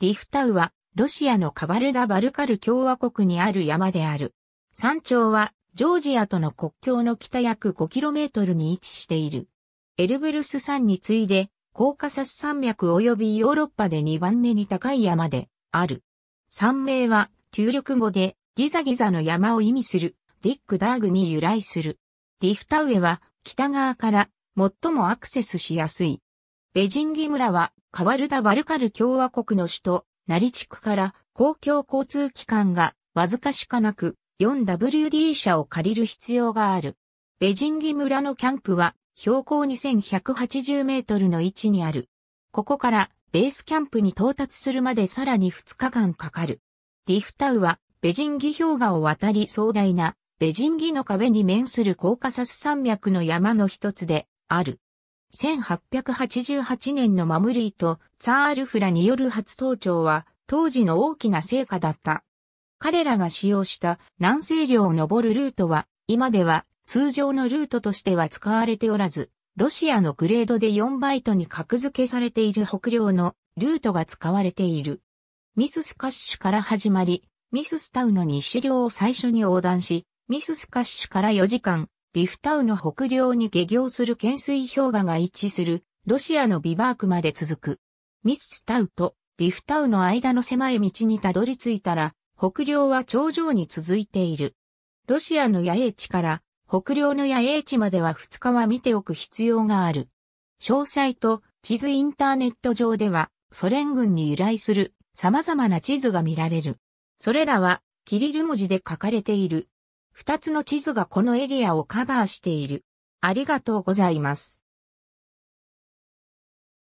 ディフタウは、ロシアのカバルダ・バルカル共和国にある山である。山頂は、ジョージアとの国境の北約 5km に位置している。エルブルス山に次いで、コーカサス山脈及びヨーロッパで2番目に高い山である。山名は、旧力語で、ギザギザの山を意味する、ディック・ダーグに由来する。ディフタウへは、北側から、最もアクセスしやすい。ベジンギ村は、カワルダ・バルカル共和国の首都、ナリ地区から公共交通機関がわずかしかなく 4WD 車を借りる必要がある。ベジンギ村のキャンプは標高2180メートルの位置にある。ここからベースキャンプに到達するまでさらに2日間かかる。ディフタウはベジンギ氷河を渡り壮大なベジンギの壁に面するコーカサス山脈の山の一つである。1888年のマムリーとツァールフラによる初登頂は当時の大きな成果だった。彼らが使用した南西領を登るルートは今では通常のルートとしては使われておらず、ロシアのグレードで4バイトに格付けされている北領のルートが使われている。ミススカッシュから始まり、ミススタウの西領を最初に横断し、ミススカッシュから4時間、リフタウの北領に下行する懸垂氷河が一致するロシアのビバークまで続く。ミスタウとリフタウの間の狭い道にたどり着いたら、北領は頂上に続いている。ロシアの野営地から北領の野営地までは2日は見ておく必要がある。詳細と地図インターネット上ではソ連軍に由来する様々な地図が見られる。それらはキリル文字で書かれている2つの地図がこのエリアをカバーしている。ありがとうございます。